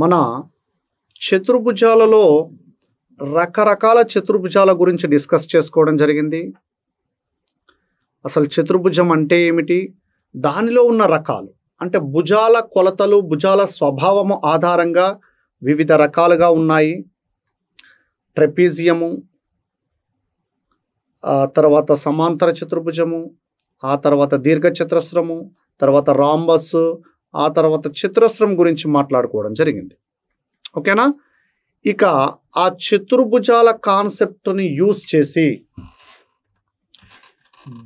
మన చతుర్భుజాలలో రకరకాల చతుర్భుజాల గురించి డిస్కస్ చేసుకోవడం జరిగింది అసలు చతుర్భుజం అంటే ఏమిటి దానిలో ఉన్న రకాలు అంటే భుజాల కొలతలు భుజాల స్వభావము ఆధారంగా వివిధ రకాలుగా ఉన్నాయి ట్రెపీజియము తర్వాత సమాంతర చతుర్భుజము ఆ తర్వాత దీర్ఘ చతురస్రము తర్వాత రాంబస్ ఆ తర్వాత చతురస్రం గురించి మాట్లాడుకోవడం జరిగింది ఓకేనా ఇక ఆ చతుర్భుజాల కాన్సెప్ట్ని యూస్ చేసి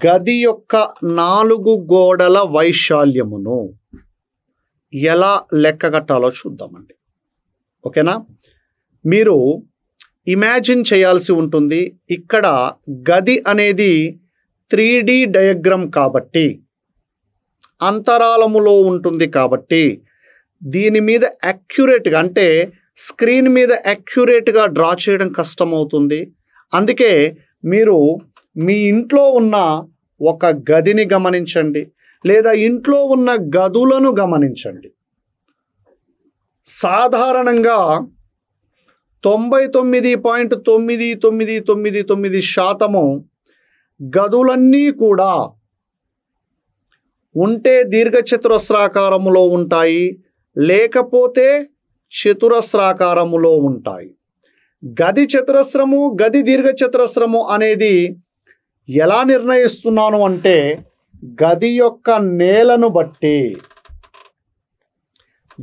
గది యొక్క నాలుగు గోడల వైశాల్యమును ఎలా లెక్కగట్టాలో చూద్దామండి ఓకేనా మీరు ఇమాజిన్ చేయాల్సి ఉంటుంది ఇక్కడ గది అనేది త్రీ డయాగ్రామ్ కాబట్టి అంతరాలములో ఉంటుంది కాబట్టి దీని మీద యాక్యురేట్గా అంటే స్క్రీన్ మీద యాక్యురేట్గా డ్రా చేయడం కష్టమవుతుంది అందుకే మీరు మీ ఇంట్లో ఉన్న ఒక గదిని గమనించండి లేదా ఇంట్లో ఉన్న గదులను గమనించండి సాధారణంగా తొంభై తొమ్మిది పాయింట్ తొమ్మిది తొమ్మిది తొమ్మిది తొమ్మిది శాతము గదులన్నీ కూడా ఉంటే దీర్ఘచతురస్రాకారములో ఉంటాయి లేకపోతే చతురస్రాకారములో ఉంటాయి గది చతురస్రము గది దీర్ఘచతురస్రము అనేది ఎలా నిర్ణయిస్తున్నాను అంటే గది యొక్క నేలను బట్టి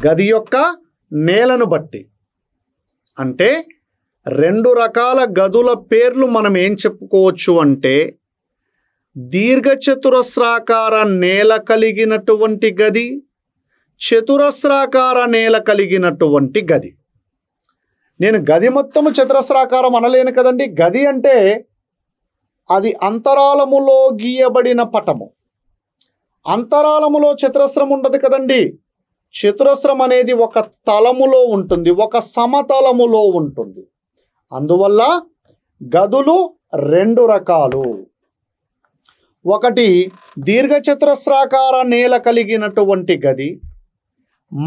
గది యొక్క నేలను బట్టి అంటే రెండు రకాల గదుల పేర్లు మనం ఏం చెప్పుకోవచ్చు అంటే దీర్ఘచతురస్రాకార నేల కలిగినటువంటి గది చతురస్రాకార నేల కలిగినటువంటి గది నేను గది మొత్తము చతురస్రాకారం అనలేను కదండి గది అంటే అది అంతరాలములో గీయబడిన పటము అంతరాలములో చతురస్రం ఉండదు కదండి చతురస్రం అనేది ఒక తలములో ఉంటుంది ఒక సమతలములో ఉంటుంది అందువల్ల గదులు రెండు రకాలు ఒకటి దీర్ఘచతురస్రాకార నేల కలిగినటువంటి గది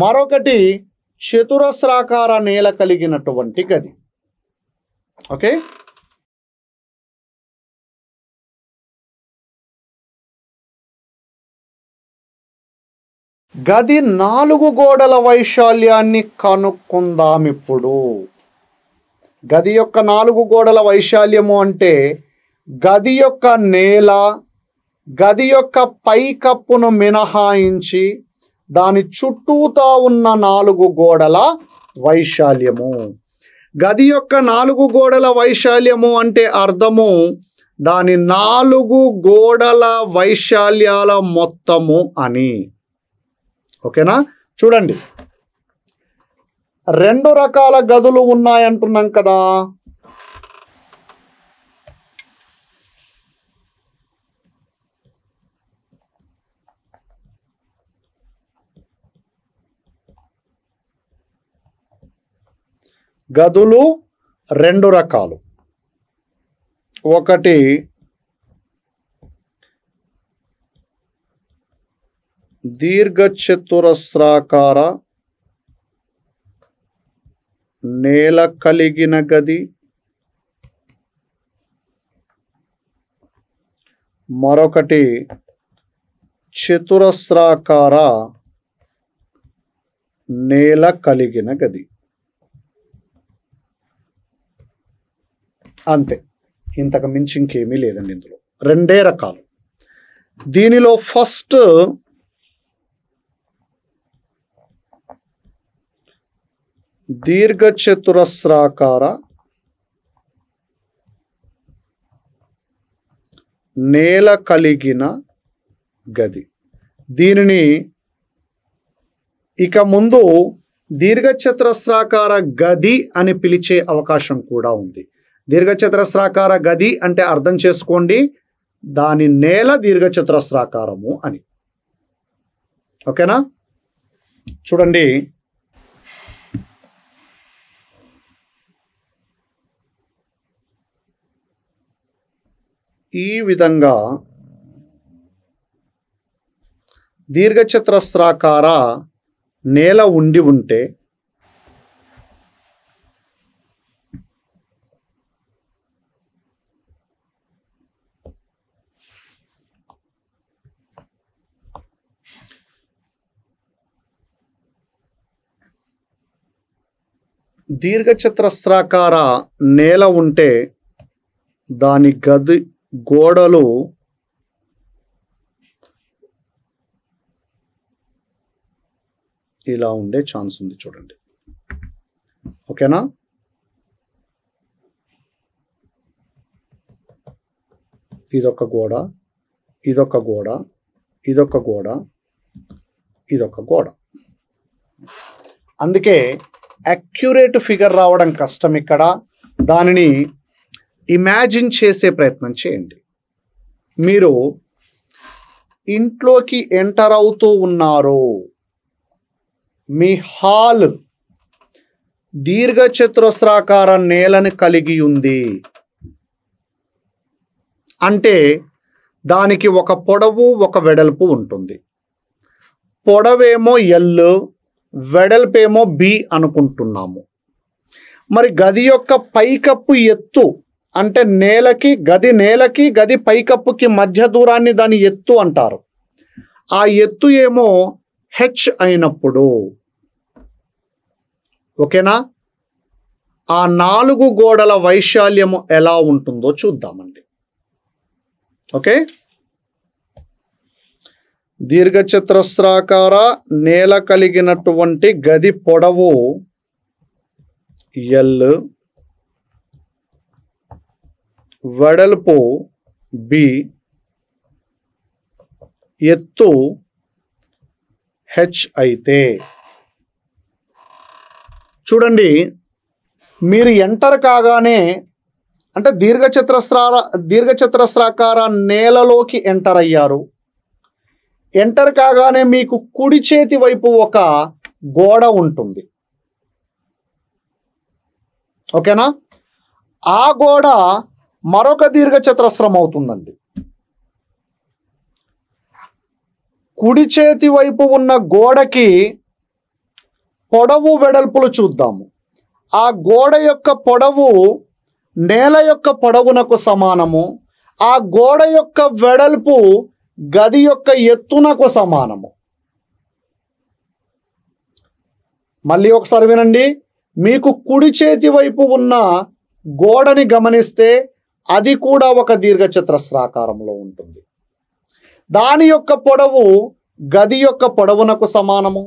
మరొకటి చతురస్రాకార నేల కలిగినటువంటి గది ఓకే గది నాలుగు గోడల వైశాల్యాన్ని కనుక్కుందాం ఇప్పుడు గది యొక్క నాలుగు గోడల వైశాల్యము అంటే గది యొక్క నేల గది యొక్క పైకప్పును మినహాయించి దాని చుట్టూతా ఉన్న నాలుగు గోడల వైశాల్యము గది యొక్క నాలుగు గోడల వైశాల్యము అంటే అర్థము దాని నాలుగు గోడల వైశాల్యాల మొత్తము అని ఓకేనా చూడండి రెండు రకాల గదులు ఉన్నాయంటున్నాం కదా గదులు రెండు రకాలు ఒకటి దీర్ఘచతురస్రాకార నేల కలిగిన గది మరొకటి చతురస్రాకార నేల కలిగిన గది అంతే ఇంతకు మించి ఇంకేమీ లేదండి ఇందులో రెండే రకాలు దీనిలో ఫస్ట్ దీర్ఘచతురస్రాకార నేల కలిగిన గది దీనిని ఇక ముందు దీర్ఘచతురస్రాకార గది అని పిలిచే అవకాశం కూడా ఉంది దీర్ఘచతురస్రాకార గది అంటే అర్థం చేసుకోండి దాని నేల దీర్ఘచతురస్రాకారము అని ఓకేనా చూడండి ఈ విధంగా దీర్ఘచతురస్రాకార నేల ఉండి ఉంటే దీర్ఘచతురస్రాకార నేల ఉంటే దాని గది గోడలు ఇలా ఉండే ఛాన్స్ ఉంది చూడండి ఓకేనా ఇదొక గోడ ఇదొక గోడ ఇదొక గోడ ఇదొక గోడ అందుకే అక్యురేట్ ఫిగర్ రావడం కష్టం ఇక్కడ దానిని ఇమాజిన్ చేసే ప్రయత్నం చేయండి మీరు ఇంట్లోకి ఎంటర్ అవుతూ ఉన్నారు మీ హాల్ దీర్ఘ చతురస్రాకార నేలను కలిగి ఉంది అంటే దానికి ఒక పొడవు ఒక వెడల్పు ఉంటుంది పొడవేమో ఎల్ వెడల్పేమో బి అనుకుంటున్నాము మరి గది యొక్క పైకప్పు ఎత్తు అంటే నేలకి గది నేలకి గది పైకప్పుకి మధ్య దూరాన్ని దాని ఎత్తు అంటారు ఆ ఎత్తు ఏమో హెచ్ అయినప్పుడు ఓకేనా ఆ నాలుగు గోడల వైశాల్యము ఎలా ఉంటుందో చూద్దామండి ఓకే దీర్ఘచతురస్రాకార నేల కలిగినటువంటి గది పొడవు ఎల్ వెడల్పు బి ఎత్తు హెచ్ అయితే చూడండి మీరు ఎంటర్ కాగానే అంటే దీర్ఘచతురస్ర దీర్ఘచతురస్రాకార నేలలోకి ఎంటర్ అయ్యారు ఎంటర్ కాగానే మీకు కుడి చేతి వైపు ఒక గోడ ఉంటుంది ఓకేనా ఆ గోడ మరొక దీర్ఘచతురస్రం అవుతుందండి కుడి చేతి వైపు ఉన్న గోడకి పొడవు వెడల్పులు చూద్దాము ఆ గోడ యొక్క పొడవు నేల యొక్క పొడవునకు సమానము ఆ గోడ యొక్క వెడల్పు గది యొక్క ఎత్తునకు సమానము మళ్ళీ ఒకసారి వినండి మీకు కుడి చేతి వైపు ఉన్న గోడని గమనిస్తే అది కూడా ఒక దీర్ఘచతురస్రాకారంలో ఉంటుంది దాని యొక్క పొడవు గది యొక్క పొడవునకు సమానము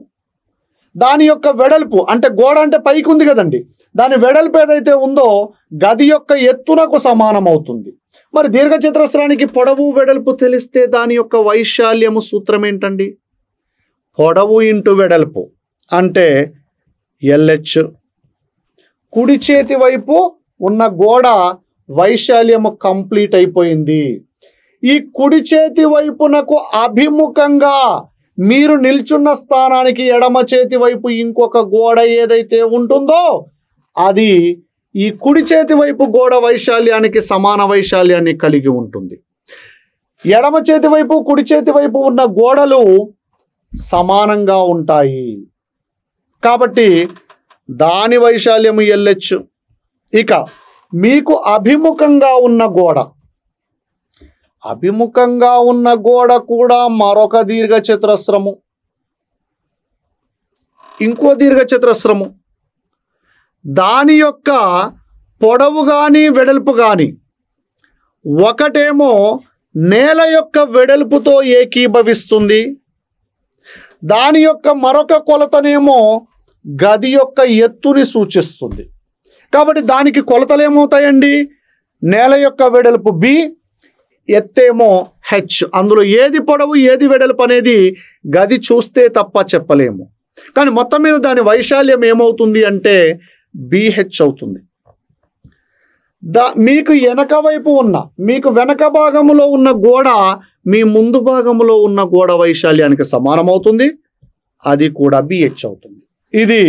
దాని యొక్క వెడల్పు అంటే గోడ అంటే పైకి ఉంది కదండి దాని వెడల్పు ఏదైతే ఉందో గది యొక్క ఎత్తునకు సమానం అవుతుంది మరి దీర్ఘచతురస్రానికి పొడవు వెడల్పు తెలిస్తే దాని యొక్క వైశాల్యము సూత్రం ఏంటండి పొడవు ఇంటూ వెడల్పు అంటే ఎల్హెచ్ కుడి చేతి వైపు ఉన్న గోడ వైశాల్యము కంప్లీట్ అయిపోయింది ఈ కుడి చేతి వైపునకు అభిముఖంగా మీరు నిల్చున్న స్థానానికి ఎడమ చేతి వైపు ఇంకొక గోడ ఏదైతే ఉంటుందో అది ఈ కుడి చేతి వైపు గోడ వైశాల్యానికి సమాన వైశాల్యాన్ని కలిగి ఉంటుంది ఎడమ చేతి వైపు కుడి చేతి వైపు ఉన్న గోడలు సమానంగా ఉంటాయి కాబట్టి దాని వైశాల్యము వెళ్ళచ్చు ఇక మీకు అభిముఖంగా ఉన్న గోడ అభిముఖంగా ఉన్న గోడ కూడా మరొక దీర్ఘ చతురస్రము ఇంకో దీర్ఘ చతురస్రము దాని యొక్క పొడవు కానీ వెడల్పు కానీ ఒకటేమో నేల యొక్క వెడల్పుతో ఏకీభవిస్తుంది దాని యొక్క మరొక కొలతనేమో గది యొక్క ఎత్తుని సూచిస్తుంది కాబట్టి దానికి కొలతలు ఏమవుతాయండి నేల యొక్క వెడల్పు బి ఎత్తేమో హెచ్ అందులో ఏది పొడవు ఏది వెడల్పు అనేది గది చూస్తే తప్ప చెప్పలేము కానీ మొత్తం మీద దాని వైశాల్యం ఏమవుతుంది అంటే బీహెచ్ అవుతుంది ద మీకు వెనక వైపు ఉన్న మీకు వెనక భాగములో ఉన్న గోడ మీ ముందు భాగములో ఉన్న గోడ వైశాల్యానికి సమానం అవుతుంది అది కూడా బిహెచ్ అవుతుంది ఇది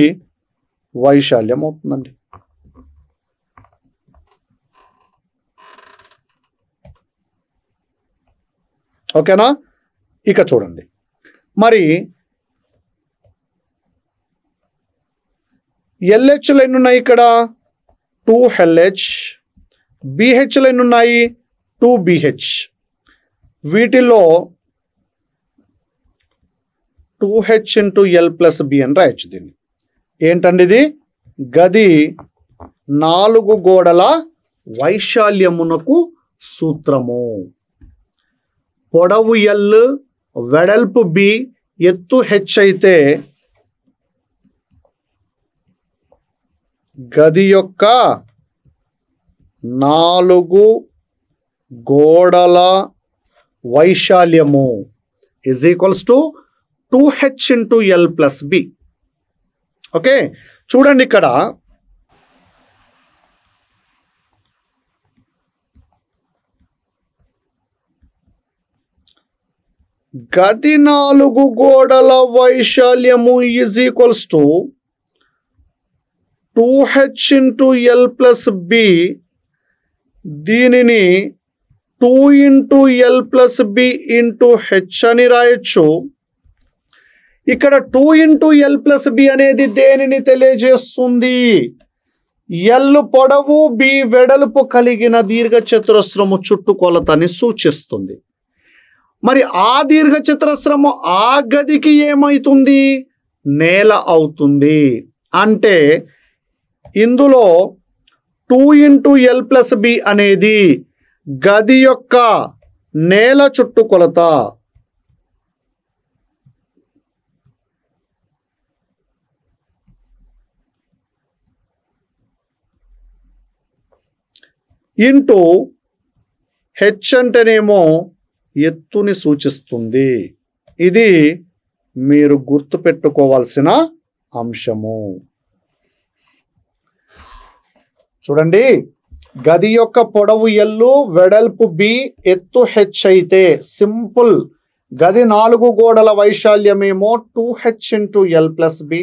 వైశాల్యం అవుతుందండి ఓకేనా ఇక చూడండి మరి ఎల్హెచ్లు ఎన్ని ఉన్నాయి ఇక్కడ టూ హెల్హెచ్ బిహెచ్ లైన్ ఉన్నాయి టూ బీహెచ్ వీటిలో two H into L plus B అని రాయచ్చు దీన్ని ఏంటండి ఇది గది నాలుగు గోడల వైశాల్యమునకు సూత్రము పొడవు ఎల్ వెడల్పు బి ఎత్తు హెచ్ అయితే గది యొక్క నాలుగు గోడల వైశాల్యము is equals to two H into L plus B okay చూడండి ఇక్కడ గది నాలుగు గోడల వైశాల్యము is equals to two H into L plus B దీనిని two into L plus B into H అని రాయొచ్చు ఇక్కడ two into L plus B అనేది దేనిని తెలియజేస్తుంది ఎల్ పొడవు బి వెడల్పు కలిగిన దీర్ఘ చతురస్రము చుట్టుకొలతని సూచిస్తుంది మరి ఆ దీర్ఘ చతురస్రము ఆ గదికి ఏమవుతుంది నేల అవుతుంది అంటే ఇందులో two into L plus B అనేది గది యొక్క నేల చుట్టుకొలత ఇంటూ హెచ్ అంటేనేమో ఎత్తుని సూచిస్తుంది ఇది మీరు గుర్తుపెట్టుకోవాల్సిన అంశము చూడండి గది యొక్క పొడవు ఎల్లు వెడల్పు బి ఎత్తు హెచ్ అయితే సింపుల్ గది నాలుగు గోడల వైశాల్యమేమో two H into L plus B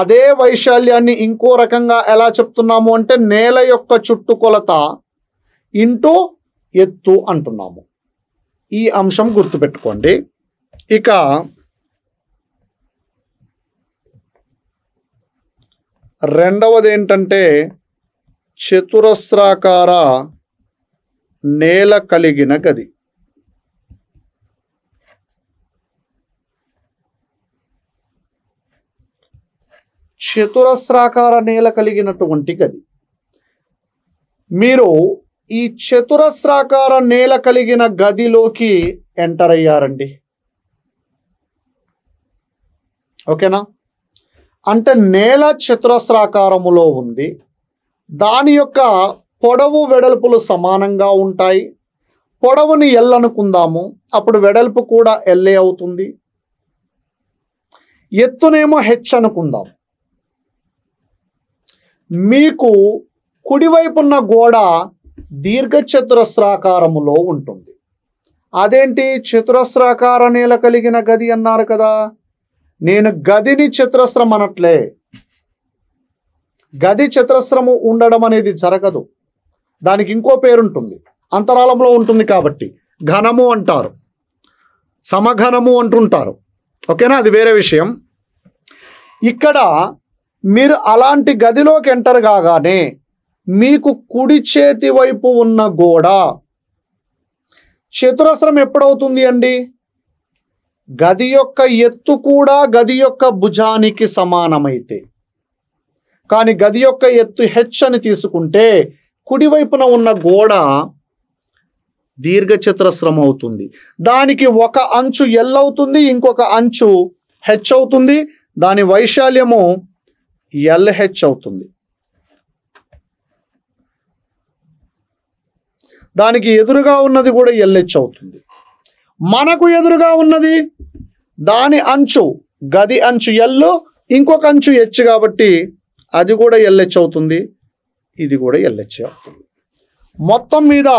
అదే వైశాల్యాన్ని ఇంకో రకంగా ఎలా చెప్తున్నాము అంటే నేల యొక్క చుట్టుకొలత ఇంటూ ఎత్తు అంటున్నాము ఈ అంశం గుర్తుపెట్టుకోండి ఇక రెండవది ఏంటంటే చతురస్రాకార నేల కలిగిన గది చతురస్రాకార నేల కలిగినటువంటి గది మీరు ఈ చతురస్రాకార నేల కలిగిన గదిలోకి ఎంటర్ అయ్యారండి ఓకేనా అంటే నేల చతురస్రాకారములో ఉంది దాని యొక్క పొడవు వెడల్పులు సమానంగా ఉంటాయి పొడవుని ఎల్ అనుకుందాము అప్పుడు వెడల్పు కూడా ఎల్ఏ అవుతుంది ఎత్తునేమో హెచ్ అనుకుందాం మీకు కుడివైపున్న గోడ దీర్ఘచతురస్రాకారములో ఉంటుంది అదేంటి చతురస్రాకార నేల కలిగిన గది అన్నారు కదా నేను గదిని చతురస్రం అనట్లే గది చతురస్రము ఉండడం అనేది జరగదు దానికి ఇంకో పేరుంటుంది అంతరాళంలో ఉంటుంది కాబట్టి ఘనము అంటారు సమఘనము అంటుంటారు ఓకేనా అది వేరే విషయం ఇక్కడ మీరు అలాంటి గదిలోకి ఎంటర్ కాగానే మీకు కుడి చేతి వైపు ఉన్న గోడ చతురస్రం ఎప్పుడవుతుంది అండి గది యొక్క ఎత్తు కూడా గది యొక్క భుజానికి సమానమైతే కానీ గది యొక్క ఎత్తు హెచ్ అని తీసుకుంటే కుడివైపున ఉన్న గోడ దీర్ఘచతురస్రం అవుతుంది దానికి ఒక అంచు ఎల్ అవుతుంది ఇంకొక అంచు హెచ్ అవుతుంది దాని వైశాల్యము ఎల్హెచ్ అవుతుంది దానికి ఎదురుగా ఉన్నది కూడా ఎల్హెచ్ అవుతుంది మనకు ఎదురుగా ఉన్నది దాని అంచు గది అంచు ఎల్లు ఇంకొక అంచు హెచ్ కాబట్టి అది కూడా ఎల్హెచ్ అవుతుంది ఇది కూడా ఎల్హెచ్ అవుతుంది మొత్తం మీద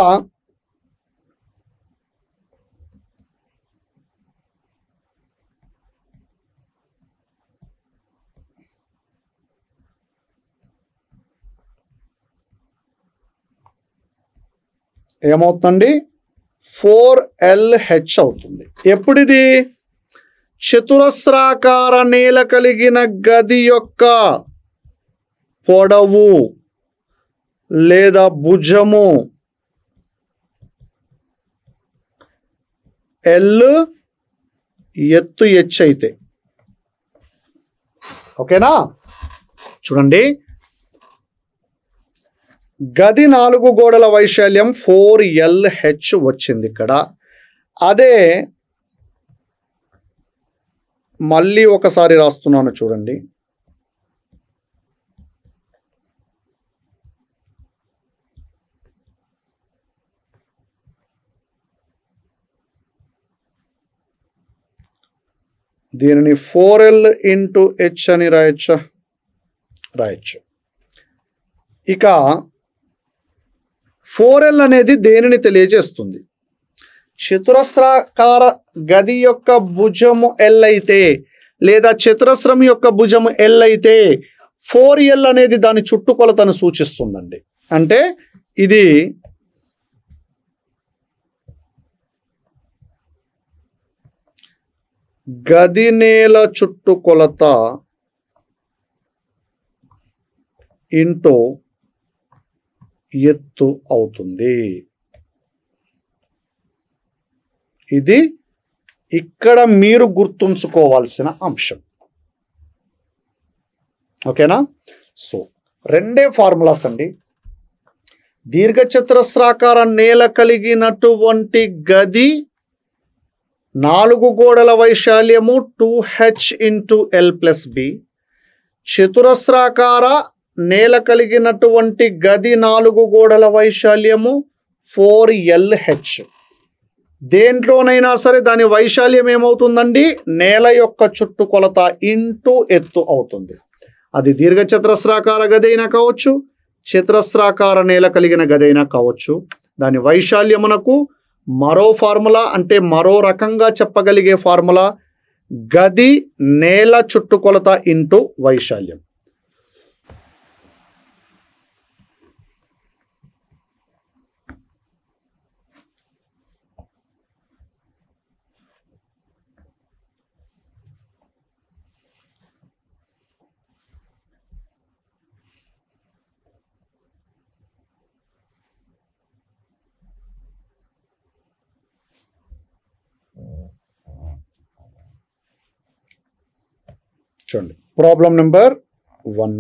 ఏమవుతుందండి ఫోర్ ఎల్హెచ్ అవుతుంది ఎప్పుడిది చతురస్రాకార నేల కలిగిన గది యొక్క పొడవు లేదా భుజము ఎల్ ఎత్తు హెచ్ అయితే ఓకేనా చూడండి గది నాలుగు గోడల వైశాల్యం ఫోర్ ఎల్హెచ్ వచ్చింది ఇక్కడ అదే మళ్ళీ ఒకసారి రాస్తున్నాను చూడండి దీనిని ఫోర్ ఎల్ ఇంటూ హెచ్ అని రాయొచ్చా రాయొచ్చు ఇక ఫోర్ ఎల్ అనేది దేనిని తెలియజేస్తుంది చతురస్రాకార గది యొక్క భుజము ఎల్ అయితే లేదా చతురస్రం యొక్క భుజము ఎల్ అయితే ఫోర్ ఎల్ అనేది దాని చుట్టుకొలతను సూచిస్తుందండి అంటే ఇది గది నేల చుట్టుకొలత ఇంటూ ఎత్తు అవుతుంది ఇది ఇక్కడ మీరు గుర్తుంచుకోవాల్సిన అంశం ఓకేనా సో రెండే ఫార్ములాస్ అండి దీర్ఘచతురస్రాకార నేల కలిగినటువంటి గది నాలుగు గోడల వైశాల్యము two H into L plus B చతురస్రాకార నేల కలిగినటువంటి గది నాలుగు గోడల వైశాల్యము ఫోర్ ఎల్హెచ్ దేంట్లోనైనా సరే దాని వైశాల్యం ఏమవుతుందండి నేల యొక్క చుట్టుకొలత ఇంటూ ఎత్తు అవుతుంది అది దీర్ఘ చతురస్రాకార గది అయినా కావచ్చు చతురస్రాకార నేల కలిగిన గది అయినా కావచ్చు దాని వైశాల్యమునకు మరో ఫార్ములా అంటే మరో రకంగా చెప్పగలిగే ఫార్ములా గది నేల చుట్టుకొలత ఇంటూ వైశాల్యం చూడండి ప్రాబ్లం నెంబర్ వన్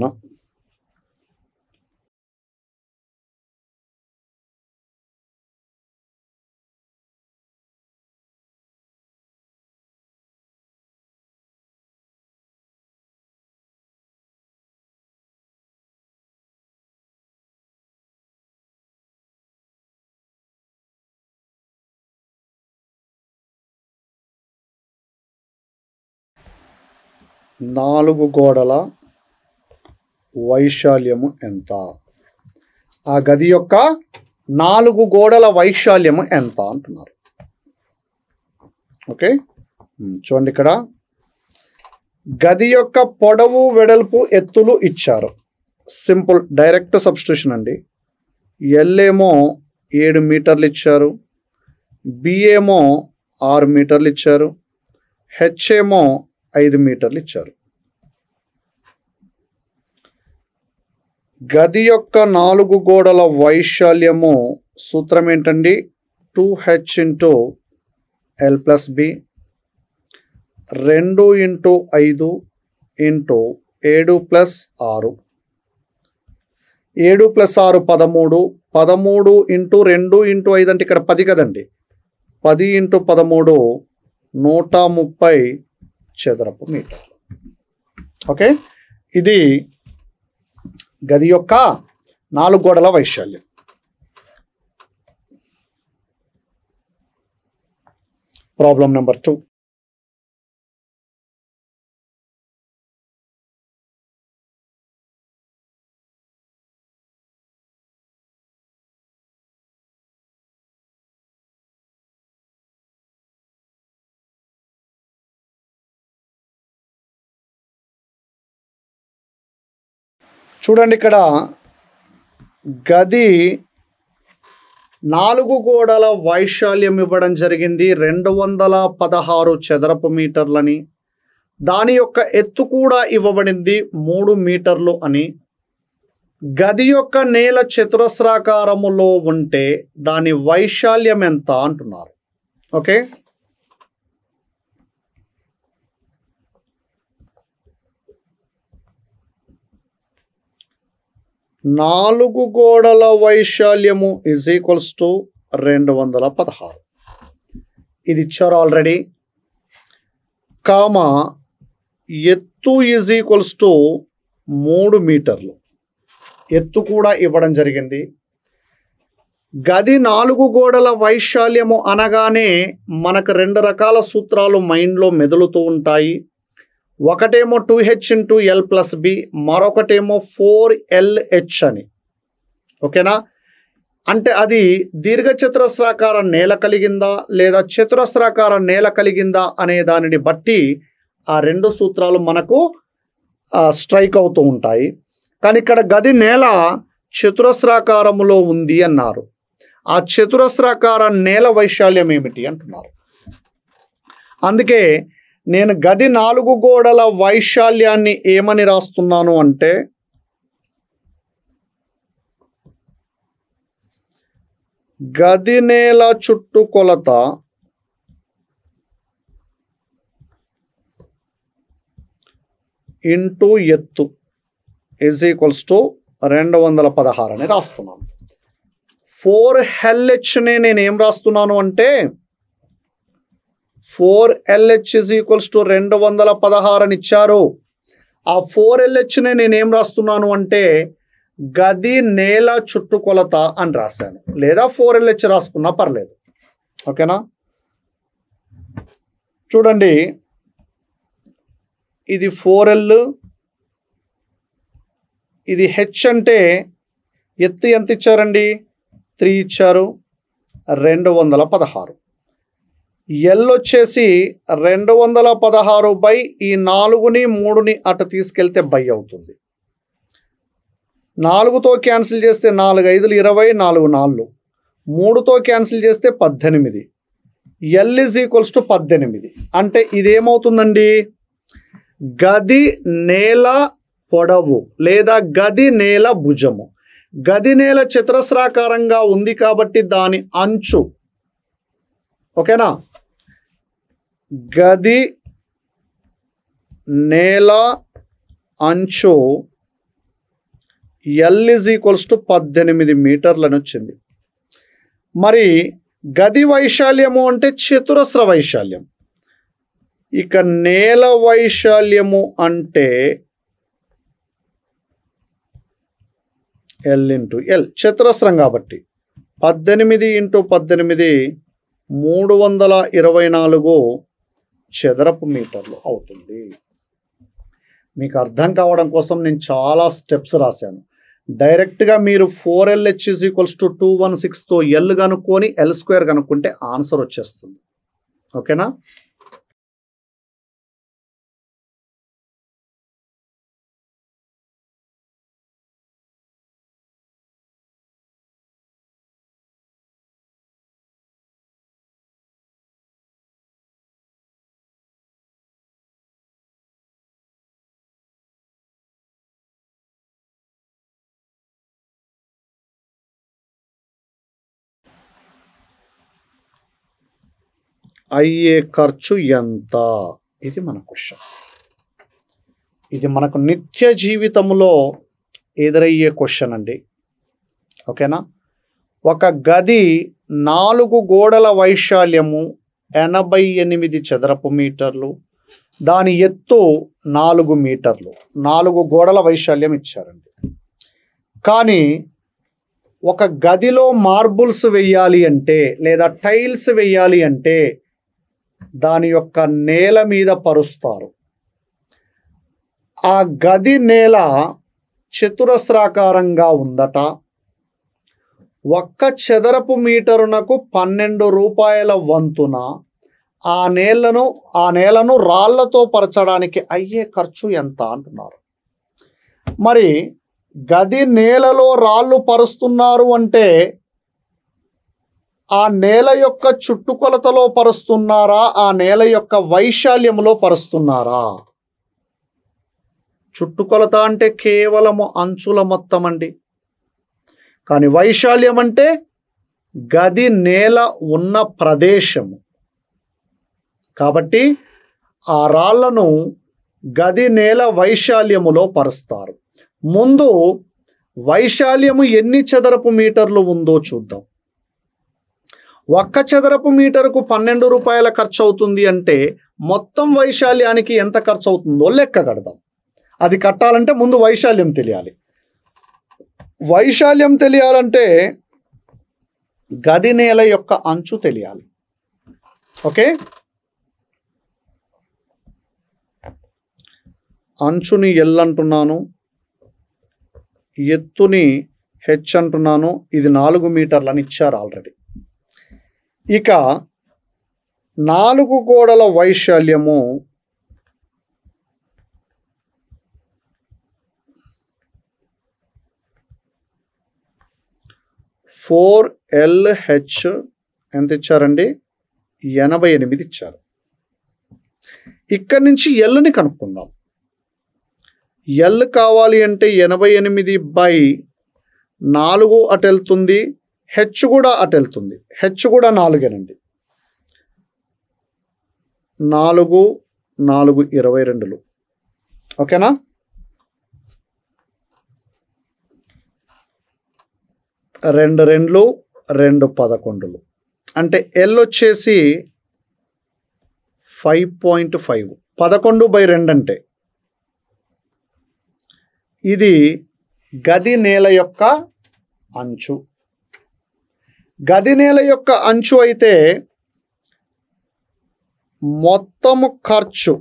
నాలుగు గోడల వైశాల్యము ఎంత ఆ గది యొక్క నాలుగు గోడల వైశాల్యము ఎంత అంటున్నారు ఓకే చూడండి ఇక్కడ గది యొక్క పొడవు వెడల్పు ఎత్తులు ఇచ్చారు సింపుల్ డైరెక్ట్ సబ్స్టిట్యూషన్ అండి ఎల్ ఏమో ఏడు మీటర్లు ఇచ్చారు బిఏమో ఆరు మీటర్లు ఇచ్చారు హెచ్ఏమో ఐదు మీటర్లు ఇచ్చారు గది యొక్క నాలుగు గోడల వైశాల్యము సూత్రం ఏంటండి two H into L plus B రెండు ఇంటూ ఐదు ఇంటూ ఏడు ప్లస్ ఆరు ఏడు ప్లస్ ఆరు పదమూడు పదమూడు ఇంటూ రెండు ఇంటూ ఐదు అంటే ఇక్కడ పది కదండి పది ఇంటూ పదమూడు నూట ముప్పై చదరపు మీటర్లు ఓకే ఇది గది యొక్క నాలుగు గోడల వైశాల్యం ప్రాబ్లం నెంబర్ టూ చూడండి ఇక్కడ గది నాలుగు గోడల వైశాల్యం ఇవ్వడం జరిగింది రెండు వందల పదహారు చదరపు మీటర్లని దాని యొక్క ఎత్తు కూడా ఇవ్వబడింది మూడు మీటర్లు అని గది యొక్క నేల చతురస్రాకారములో ఉంటే దాని వైశాల్యం ఎంత అంటున్నారు ఓకే నాలుగు గోడల వైశాల్యము ఇజ్ ఈక్వల్స్ టు రెండు వందల పదహారు ఇది ఇచ్చారు ఆల్రెడీ కామ ఎత్తు ఇజ్ ఈక్వల్స్ టు మూడు మీటర్లు ఎత్తు కూడా ఇవ్వడం జరిగింది గది నాలుగు గోడల వైశాల్యము అనగానే మనకు రెండు రకాల సూత్రాలు మైండ్లో మెదులుతూ ఉంటాయి ఒకటేమో two H into L plus B మరొకటేమో ఫోర్ ఎల్హెచ్ అని ఓకేనా అంటే అది దీర్ఘచతురస్రాకార నేల కలిగిందా లేదా చతురస్రాకార నేల కలిగిందా అనే దానిని బట్టి ఆ రెండు సూత్రాలు మనకు స్ట్రైక్ అవుతూ ఉంటాయి కానీ ఇక్కడ గది నేల చతురస్రాకారములో ఉంది అన్నారు ఆ చతురస్రాకార నేల వైశాల్యం ఏమిటి అంటున్నారు అందుకే నేను గది నాలుగు గోడల వైశాల్యాన్ని ఏమని రాస్తున్నాను అంటే గది నేల చుట్టుకొలత ఇంటూ ఎత్తు ఈజ్ ఈక్వల్స్ టు రెండు వందల పదహారు అని రాస్తున్నాను ఫోర్ హెల్హెచ్ని నేను ఏం రాస్తున్నాను అంటే ఫోర్ ఎల్హెచ్ ఈక్వల్స్ టు రెండు వందల పదహారు అని ఇచ్చారు ఆ ఫోర్ ఎల్హెచ్ని నేనేం రాస్తున్నాను అంటే గది నేల చుట్టుకొలత అని రాశాను లేదా ఫోర్ ఎల్హెచ్ రాసుకున్నా పర్లేదు ఓకేనా చూడండి ఇది ఫోర్ ఎల్ ఇది హెచ్ అంటే ఎత్తు ఎంత ఇచ్చారండి త్రీ ఇచ్చారు రెండు వందల పదహారు ఎల్ వచ్చేసి రెండు వందల పదహారు బై ఈ నాలుగుని మూడుని అట తీసుకెళ్తే బై అవుతుంది నాలుగుతో క్యాన్సిల్ చేస్తే నాలుగు ఐదులు ఇరవై నాలుగు నాలుగు మూడుతో క్యాన్సిల్ చేస్తే పద్దెనిమిది ఎల్ ఇజ్ ఈక్వల్స్ టు పద్దెనిమిది అంటే ఇదేమవుతుందండి గది నేల పొడవు లేదా గది నేల భుజము గది నేల చతురస్రాకారంగా ఉంది కాబట్టి దాని అంచు ఓకేనా గది నేల అంచు ఎల్ ఇజ్ ఈక్వల్స్ టు పద్దెనిమిది మీటర్లని వచ్చింది మరి గది వైశాల్యము అంటే చతురస్ర వైశాల్యం ఇక నేల వైశాల్యము అంటే ఎల్ ఇంటూ ఎల్ చతురస్రం కాబట్టి పద్దెనిమిది ఇంటూ పద్దెనిమిది మూడు వందల ఇరవై నాలుగు చదరపు మీటర్లు అవుతుంది మీకు అర్థం కావడం కోసం నేను చాలా స్టెప్స్ రాశాను డైరెక్ట్గా మీరు four L is equals to two one సిక్స్తో ఎల్ కనుక్కొని ఎల్ స్క్వేర్ కనుక్కుంటే ఆన్సర్ వచ్చేస్తుంది ఓకేనా అయ్యే ఖర్చు ఎంత ఇది మన క్వశ్చన్ ఇది మనకు నిత్య జీవితంలో ఎదురయ్యే క్వశ్చన్ అండి ఓకేనా ఒక గది నాలుగు గోడల వైశాల్యము ఎనభై ఎనిమిది చదరపు మీటర్లు దాని ఎత్తు నాలుగు మీటర్లు నాలుగు గోడల వైశాల్యం ఇచ్చారండి కానీ ఒక గదిలో మార్బుల్స్ వెయ్యాలి అంటే లేదా టైల్స్ వెయ్యాలి అంటే దాని యొక్క నేల మీద పరుస్తారు ఆ గది నేల చతురస్రాకారంగా ఉందట ఒక్క చదరపు మీటరునకు పన్నెండు రూపాయల వంతున ఆ నేలను ఆ నేలను రాళ్లతో పరచడానికి అయ్యే ఖర్చు ఎంత అంటున్నారు మరి గది నేలలో రాళ్ళు పరుస్తున్నారు అంటే ఆ నేల యొక్క చుట్టుకొలతలో పరుస్తున్నారా ఆ నేల యొక్క వైశాల్యములో పరుస్తున్నారా చుట్టుకొలత అంటే కేవలము అంచుల మొత్తం అండి కానీ వైశాల్యం అంటే గది నేల ఉన్న ప్రదేశము కాబట్టి ఆ రాళ్లను గది నేల వైశాల్యములో పరుస్తారు ముందు వైశాల్యము ఎన్ని చదరపు మీటర్లు ఉందో చూద్దాం ఒక్క చదరపు మీటరుకు పన్నెండు రూపాయల ఖర్చు అవుతుంది అంటే మొత్తం వైశాల్యానికి ఎంత ఖర్చు అవుతుందో లెక్క కడదాం అది కట్టాలంటే ముందు వైశాల్యం తెలియాలి వైశాల్యం తెలియాలంటే గది నేల యొక్క అంచు తెలియాలి ఓకే అంచుని ఎల్ అంటున్నాను ఎత్తుని హెచ్ అంటున్నాను ఇది నాలుగు మీటర్లని ఇచ్చారు ఆల్రెడీ ఇక నాలుగు గోడల వైశాల్యము ఫోర్ ఎల్హెచ్ ఎంత ఇచ్చారండి ఎనభై ఎనిమిది ఇచ్చారు ఇక్కడి నుంచి ఎల్ని కనుక్కుందాం ఎల్ కావాలి అంటే ఎనభై ఎనిమిది బై నాలుగు అటు వెళ్తుంది హెచ్ కూడా అటు వెళ్తుంది హెచ్ కూడా నాలుగేనండి నాలుగు నాలుగు ఇరవై రెండులు ఓకేనా రెండు రెండులు రెండు పదకొండులు అంటే ఎల్ వచ్చేసి ఫైవ్ పాయింట్ ఫైవ్ పదకొండు బై రెండు అంటే ఇది గది నేల యొక్క అంచు గది నేల యొక్క అంచు అయితే మొత్తము ఖర్చు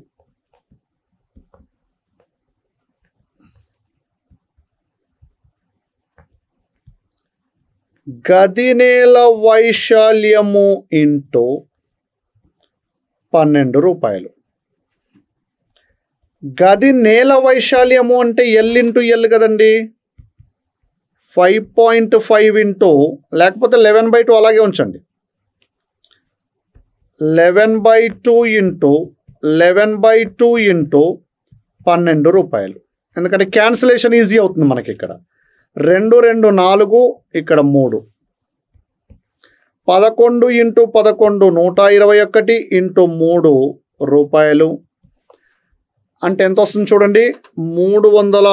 గది నేల వైశాల్యము ఇంటూ పన్నెండు రూపాయలు గది నేల వైశాల్యము అంటే ఎల్ ఇంటూ ఎల్ కదండి ఫైవ్ పాయింట్ ఫైవ్ ఇంటూ లేకపోతే లెవెన్ బై టూ అలాగే ఉంచండి eleven by two into eleven by two into పన్నెండు రూపాయలు ఎందుకంటే క్యాన్సిలేషన్ ఈజీ అవుతుంది మనకి ఇక్కడ రెండు రెండు నాలుగు ఇక్కడ మూడు పదకొండు ఇంటూ పదకొండు నూట ఇరవై ఒకటి ఇంటూ మూడు రూపాయలు అంటే ఎంత వస్తుంది చూడండి మూడు వందల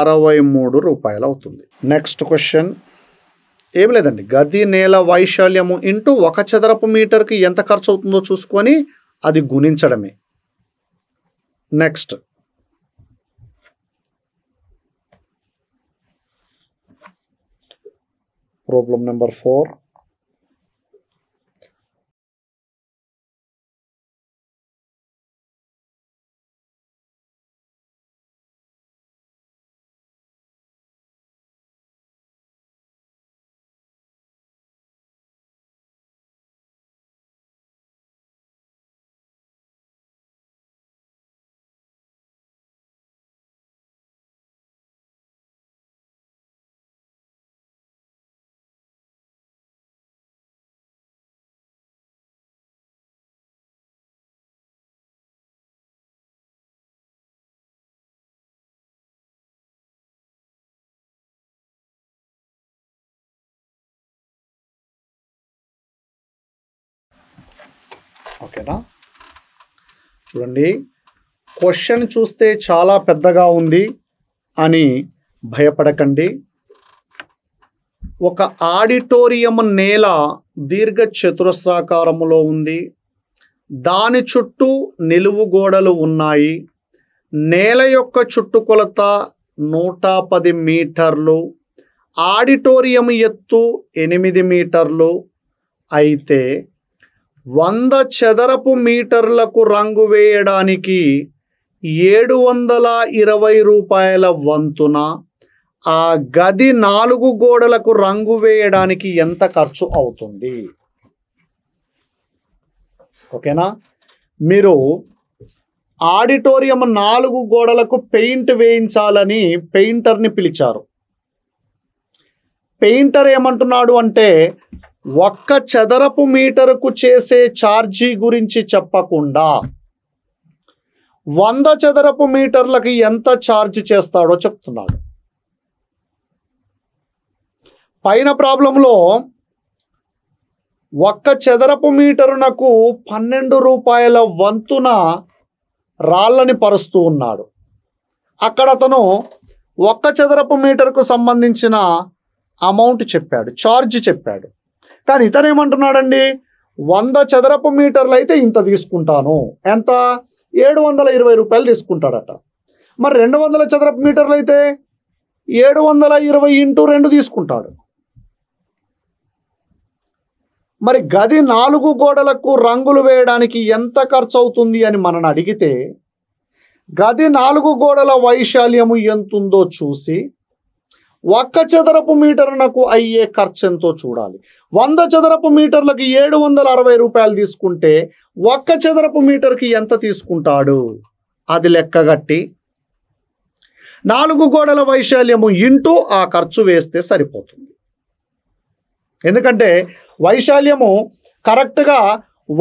అరవై మూడు రూపాయలు అవుతుంది నెక్స్ట్ క్వశ్చన్ ఏం లేదండి గది నేల వైశాల్యము ఇంటూ ఒక చదరపు మీటర్కి ఎంత ఖర్చు అవుతుందో చూసుకొని అది గుణించడమే నెక్స్ట్ ప్రాబ్లం నెంబర్ ఫోర్ ఓకేనా చూడండి క్వశ్చన్ చూస్తే చాలా పెద్దగా ఉంది అని భయపడకండి ఒక ఆడిటోరియం నేల దీర్ఘ చతురస్రాకారములో ఉంది దాని చుట్టూ నిలువు గోడలు ఉన్నాయి నేల యొక్క చుట్టుకొలత నూట పది మీటర్లు ఆడిటోరియం ఎత్తు ఎనిమిది మీటర్లు అయితే వంద చదరపు మీటర్లకు రంగు వేయడానికి ఏడు వందల ఇరవై రూపాయల వంతున ఆ గది నాలుగు గోడలకు రంగు వేయడానికి ఎంత ఖర్చు అవుతుంది ఓకేనా మీరు ఆడిటోరియం నాలుగు గోడలకు పెయింట్ వేయించాలని పెయింటర్ని పిలిచారు పెయింటర్ ఏమంటున్నాడు అంటే ఒక్క చదరపు మీటరుకు చేసే ఛార్జీ గురించి చెప్పకుండా వంద చదరపు మీటర్లకి ఎంత ఛార్జ్ చేస్తాడో చెప్తున్నాడు పైన ప్రాబ్లంలో ఒక్క చదరపు మీటరునకు పన్నెండు రూపాయల వంతున రాళ్ళని పరుస్తూ ఉన్నాడు అక్కడ అతను ఒక్క చదరపు మీటర్కు సంబంధించిన అమౌంట్ చెప్పాడు ఛార్జ్ చెప్పాడు కానీ ఇతను ఏమంటున్నాడండి వంద చదరపు మీటర్లు అయితే ఇంత తీసుకుంటాను ఎంత ఏడు వందల ఇరవై రూపాయలు తీసుకుంటాడట మరి రెండు వందల చదరపు మీటర్లు అయితే ఏడు వందల ఇరవై ఇంటూ రెండు తీసుకుంటాడు మరి గది నాలుగు గోడలకు రంగులు వేయడానికి ఎంత ఖర్చు అవుతుంది అని మనని అడిగితే గది నాలుగు గోడల వైశాల్యము ఎంతుందో చూసి ఒక్క చదరపు నాకు అయ్యే ఖర్చెంతో చూడాలి వంద చదరపు మీటర్లకి ఏడు వందల అరవై రూపాయలు తీసుకుంటే ఒక్క చదరపు మీటర్కి ఎంత తీసుకుంటాడు అది లెక్కగట్టి నాలుగు గోడల వైశాల్యము ఇంటూ ఆ ఖర్చు వేస్తే సరిపోతుంది ఎందుకంటే వైశాల్యము కరెక్ట్గా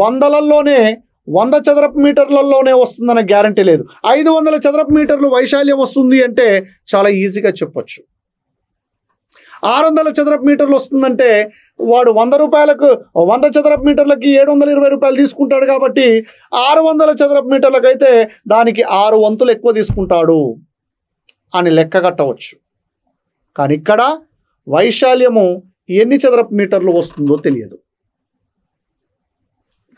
వందలల్లోనే వంద చదరపు మీటర్లలోనే వస్తుందనే గ్యారంటీ లేదు ఐదు వందల చదరపు మీటర్లు వైశాల్యం వస్తుంది అంటే చాలా ఈజీగా చెప్పొచ్చు ఆరు వందల చదరపు మీటర్లు వస్తుందంటే వాడు వంద రూపాయలకు వంద చదరపు మీటర్లకి ఏడు వందల ఇరవై రూపాయలు తీసుకుంటాడు కాబట్టి ఆరు వందల చదరపు మీటర్లకైతే దానికి ఆరు వంతులు ఎక్కువ తీసుకుంటాడు అని లెక్క కట్టవచ్చు కానీ ఇక్కడ వైశాల్యము ఎన్ని చదరపు మీటర్లు వస్తుందో తెలియదు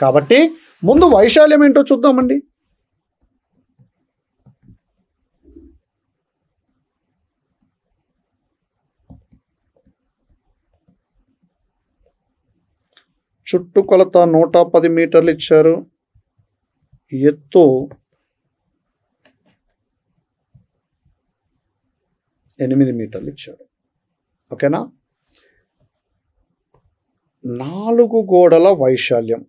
కాబట్టి ముందు వైశాల్యం ఏంటో చూద్దామండి చుట్టుకొలత నూట పది మీటర్లు ఇచ్చారు ఎత్తు ఎనిమిది మీటర్లు ఇచ్చాడు ఓకేనా నాలుగు గోడల వైశాల్యం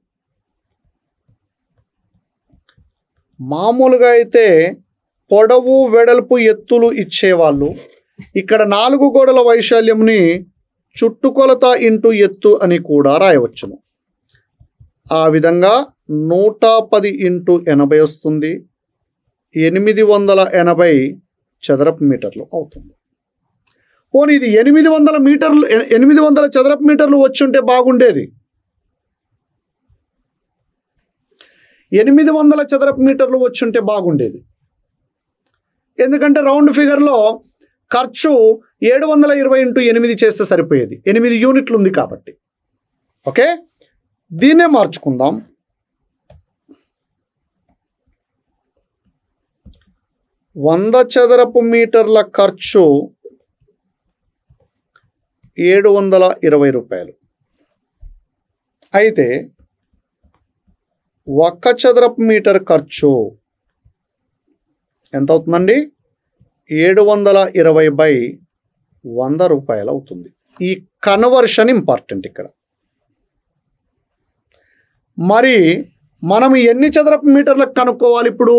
మామూలుగా అయితే పొడవు వెడల్పు ఎత్తులు ఇచ్చేవాళ్ళు ఇక్కడ నాలుగు గోడల వైశాల్యంని చుట్టుకొలత ఇంటూ ఎత్తు అని కూడా రాయవచ్చును ఆ విధంగా నూట పది ఇంటూ ఎనభై వస్తుంది ఎనిమిది వందల ఎనభై చదరపు మీటర్లు అవుతుంది పోనీ ఇది ఎనిమిది వందల మీటర్లు ఎనిమిది వందల చదరపు మీటర్లు వచ్చుంటే బాగుండేది ఎనిమిది వందల చదరపు మీటర్లు ఉంటే బాగుండేది ఎందుకంటే రౌండ్ ఫిగర్లో ఖర్చు ఏడు వందల ఇరవై ఇంటూ ఎనిమిది చేస్తే సరిపోయేది ఎనిమిది యూనిట్లు ఉంది కాబట్టి ఓకే దీన్నే మార్చుకుందాం వంద చదరపు మీటర్ల ఖర్చు ఏడు వందల ఇరవై రూపాయలు అయితే ఒక్క చదరపు మీటర్ ఖర్చు ఎంత అవుతుందండి ఏడు వందల ఇరవై బై వంద రూపాయలు అవుతుంది ఈ కన్వర్షన్ ఇంపార్టెంట్ ఇక్కడ మరి మనం ఎన్ని చదరపు మీటర్లకు కనుక్కోవాలి ఇప్పుడు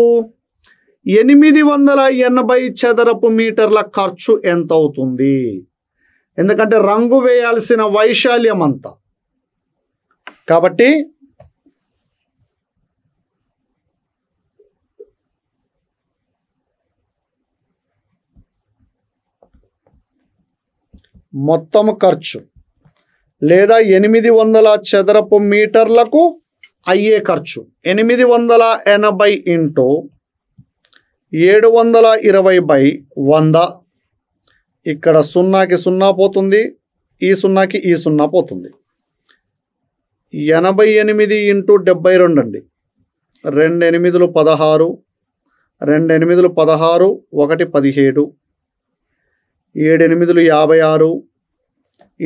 ఎనిమిది వందల ఎనభై చదరపు మీటర్ల ఖర్చు ఎంత అవుతుంది ఎందుకంటే రంగు వేయాల్సిన వైశాల్యం అంతా కాబట్టి మొత్తం ఖర్చు లేదా ఎనిమిది వందల చదరపు మీటర్లకు అయ్యే ఖర్చు ఎనిమిది వందల ఎనభై ఇంటూ ఏడు వందల ఇరవై బై వంద ఇక్కడ సున్నాకి సున్నా పోతుంది ఈ సున్నాకి ఈ సున్నా పోతుంది ఎనభై ఎనిమిది ఇంటూ డెబ్బై రెండు అండి రెండు ఎనిమిదిలు పదహారు రెండు ఎనిమిదిలు పదహారు ఒకటి పదిహేడు ఏడెనిమిదిలు యాభై ఆరు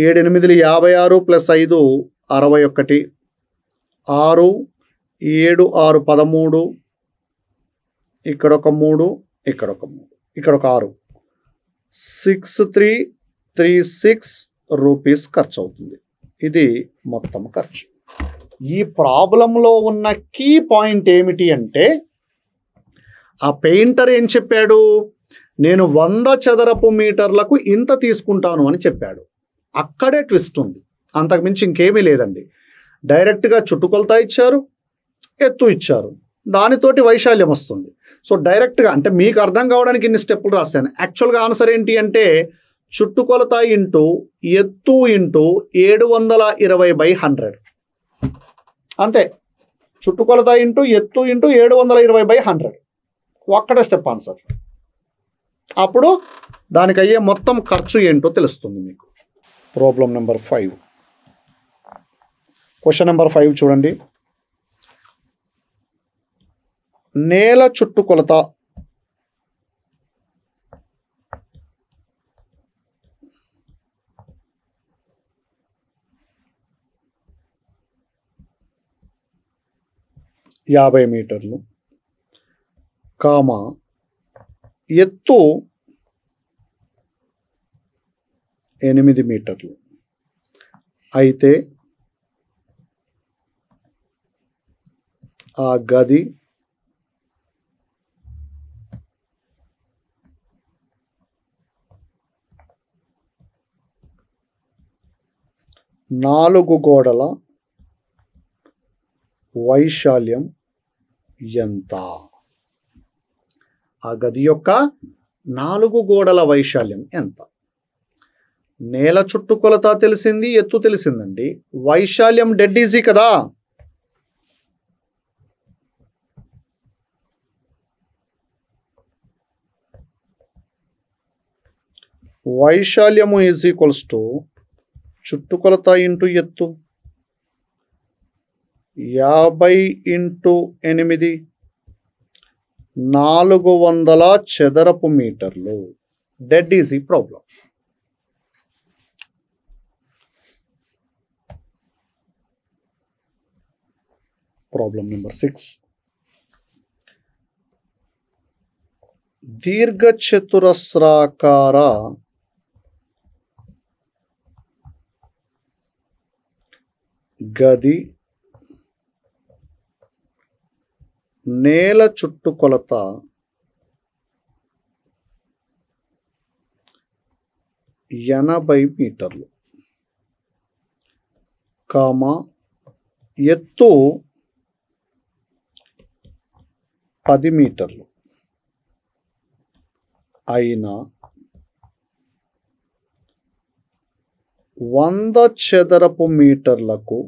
ఏడెనిమిదిలు యాభై ఆరు ప్లస్ ఐదు అరవై ఒకటి ఆరు ఏడు ఆరు పదమూడు ఇక్కడ ఒక మూడు ఇక్కడ ఒక మూడు ఇక్కడ ఒక ఆరు six three three six rupees ఖర్చు అవుతుంది ఇది మొత్తం ఖర్చు ఈ ప్రాబ్లంలో ఉన్న కీ పాయింట్ ఏమిటి అంటే ఆ పెయింటర్ ఏం చెప్పాడు నేను వంద చదరపు మీటర్లకు ఇంత తీసుకుంటాను అని చెప్పాడు అక్కడే ట్విస్ట్ ఉంది అంతకుమించి ఇంకేమీ లేదండి డైరెక్ట్గా చుట్టుకొలత ఇచ్చారు ఎత్తు ఇచ్చారు దానితోటి వైశాల్యం వస్తుంది సో డైరెక్ట్గా అంటే మీకు అర్థం కావడానికి ఇన్ని స్టెప్పులు రాశాను యాక్చువల్గా ఆన్సర్ ఏంటి అంటే చుట్టుకొలత ఇంటూ ఎత్తు ఇంటూ ఏడు వందల ఇరవై బై హండ్రెడ్ అంతే చుట్టుకొలత ఇంటూ ఎత్తు ఇంటూ ఏడు వందల ఇరవై బై హండ్రెడ్ ఒక్కటే స్టెప్ ఆన్సర్ అప్పుడు దానికి అయ్యే మొత్తం ఖర్చు ఏంటో తెలుస్తుంది మీకు problem number five question number five చూడండి నేల చుట్టుకొలత యాభై మీటర్లు కామ ఎత్తు ఎనిమిది మీటర్లు అయితే ఆ గది నాలుగు గోడల వైశాల్యం ఎంత ఆ గది యొక్క నాలుగు గోడల వైశాల్యం ఎంత నేల చుట్టుకొలత తెలిసింది ఎత్తు తెలిసిందండి వైశాల్యం డెడ్ ఈజీ కదా వైశాల్యము ఈజ్ ఈక్వల్స్ టు చుట్టుకొలత ఇంటూ ఎత్తు యాభై ఇంటూ ఎనిమిది నాలుగు వందల చదరపు మీటర్లు dead easy problem problem number six దీర్ఘ చతురస్రాకార గది నేల చుట్టుకొలత ఎనభై మీటర్లు కామ ఎత్తు పది మీటర్లు అయినా వంద చదరపు మీటర్లకు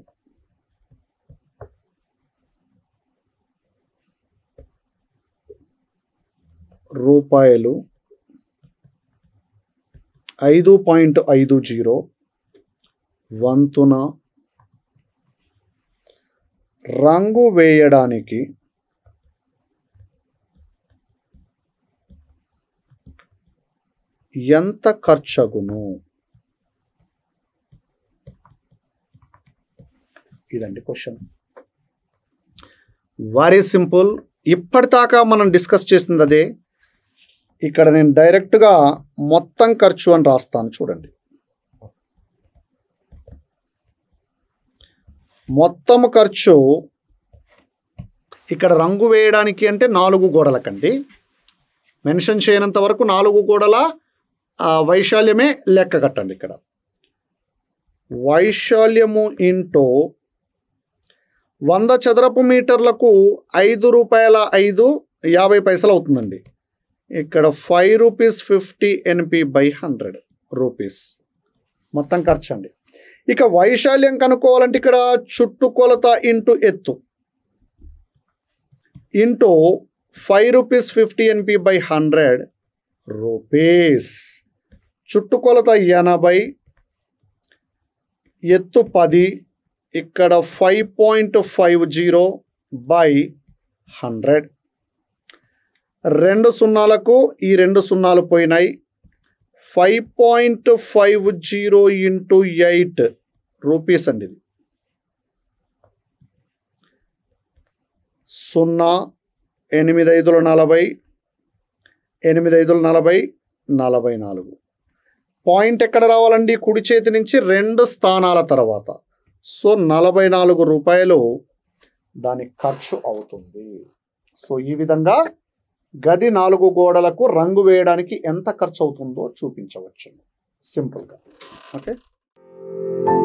రూపాయలు ఐదు పాయింట్ ఐదు జీరో వంతున రంగు వేయడానికి ఎంత ఖర్చగును ఇదండి క్వశ్చన్ వెరీ సింపుల్ ఇప్పటిదాకా మనం డిస్కస్ చేసింది అదే ఇక్కడ నేను డైరెక్ట్గా మొత్తం ఖర్చు అని రాస్తాను చూడండి మొత్తం ఖర్చు ఇక్కడ రంగు వేయడానికి అంటే నాలుగు గోడలకండి మెన్షన్ చేయనంత వరకు నాలుగు గోడల వైశాల్యమే లెక్క కట్టండి ఇక్కడ వైశాల్యము ఇంటో వంద చదరపు మీటర్లకు ఐదు రూపాయల ఐదు యాభై పైసలు అవుతుందండి ఇక్కడ five rupees fifty NP by hundred rupees మొత్తం ఖర్చు అండి ఇక వైశాల్యం కనుక్కోవాలంటే ఇక్కడ చుట్టుకొలత ఇంటూ ఎత్తు into five rupees fifty NP by hundred rupees చుట్టుకొలత ఎనభై ఎత్తు పది ఇక్కడ five point five zero by hundred రెండు సున్నాలకు ఈ రెండు సున్నాలు పోయినాయి five point five zero into eight rupees అండి ఇది సున్నా ఎనిమిది ఐదుల నలభై ఎనిమిది ఐదుల నలభై నలభై నాలుగు పాయింట్ ఎక్కడ రావాలండి కుడి చేతి నుంచి రెండు స్థానాల తర్వాత సో నలభై నాలుగు రూపాయలు దాని ఖర్చు అవుతుంది సో ఈ విధంగా గది నాలుగు గోడలకు రంగు వేయడానికి ఎంత ఖర్చు అవుతుందో చూపించవచ్చు సింపుల్గా ఓకే